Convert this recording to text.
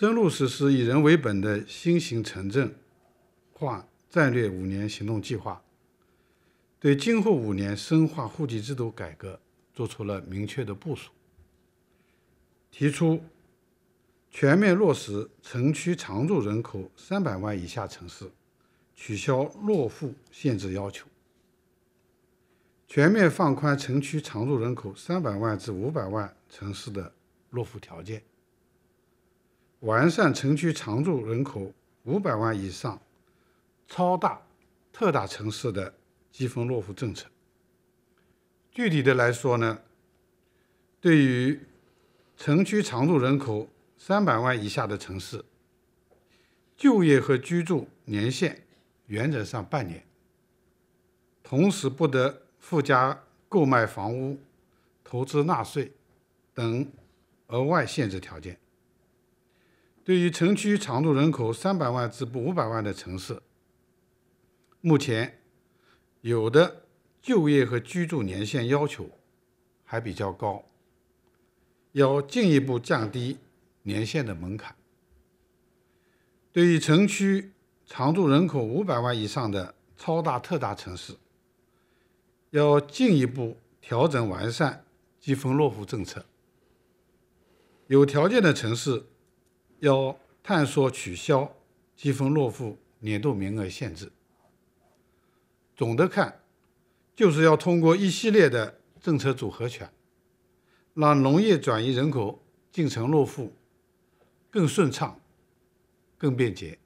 深入实施以人为本的新型城镇化战略五年行动计划，对今后五年深化户籍制度改革作出了明确的部署，提出全面落实城区常住人口三百万以下城市取消落户限制要求，全面放宽城区常住人口三百万至五百万城市的落户条件。完善城区常住人口五百万以上超大、特大城市的积分落户政策。具体的来说呢，对于城区常住人口三百万以下的城市，就业和居住年限原则上半年，同时不得附加购买房屋、投资纳税等额外限制条件。对于城区常住人口三百万至不五百万的城市，目前有的就业和居住年限要求还比较高，要进一步降低年限的门槛。对于城区常住人口五百万以上的超大特大城市，要进一步调整完善积分落户政策。有条件的城市。要探索取消积分落户年度名额限制。总的看，就是要通过一系列的政策组合拳，让农业转移人口进城落户更顺畅、更便捷。